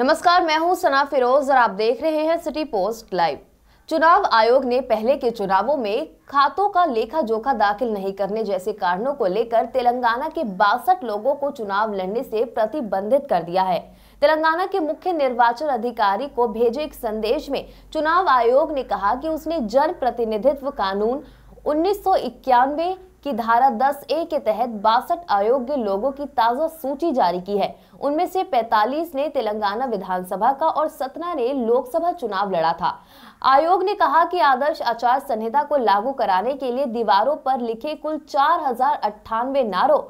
नमस्कार मैं हूं सना फिरोज और आप देख रहे हैं सिटी पोस्ट लाइव चुनाव आयोग ने पहले के चुनावों में खातों का लेखा जोखा दाखिल नहीं करने जैसे कारणों को लेकर तेलंगाना के बासठ लोगों को चुनाव लड़ने से प्रतिबंधित कर दिया है तेलंगाना के मुख्य निर्वाचन अधिकारी को भेजे एक संदेश में चुनाव आयोग ने कहा कि उसने जन प्रतिनिधित्व कानून उन्नीस की धारा 10 ए के तहत बासठ अयोग्य लोगों की ताज़ा सूची जारी की है उनमें से 45 ने तेलंगाना विधानसभा का और 17 ने लोकसभा चुनाव लड़ा था आयोग ने कहा कि आदर्श आचार संहिता को लागू कराने के लिए दीवारों पर लिखे कुल चार नारों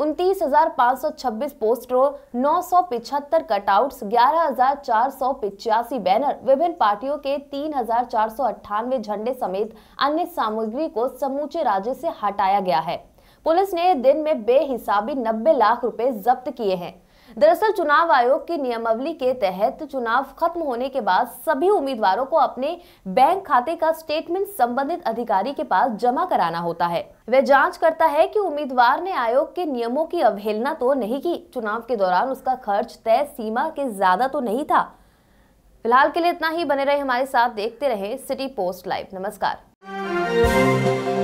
उनतीस हजार पाँच सौ छब्बीस पोस्टरों नौ सौ पिछहत्तर कटआउट ग्यारह हजार चार सौ पिचासी बैनर विभिन्न पार्टियों के तीन हजार चार सौ अट्ठानवे झंडे समेत अन्य सामग्री को समूचे राज्य से हटाया गया है पुलिस ने दिन में बेहिसाबी नब्बे लाख रुपए जब्त किए हैं दरअसल चुनाव आयोग की नियमावली के तहत चुनाव खत्म होने के बाद सभी उम्मीदवारों को अपने बैंक खाते का स्टेटमेंट संबंधित अधिकारी के पास जमा कराना होता है वह जांच करता है कि उम्मीदवार ने आयोग के नियमों की अवहेलना तो नहीं की चुनाव के दौरान उसका खर्च तय सीमा के ज्यादा तो नहीं था फिलहाल के लिए इतना ही बने रहे हमारे साथ देखते रहे सिटी पोस्ट लाइव नमस्कार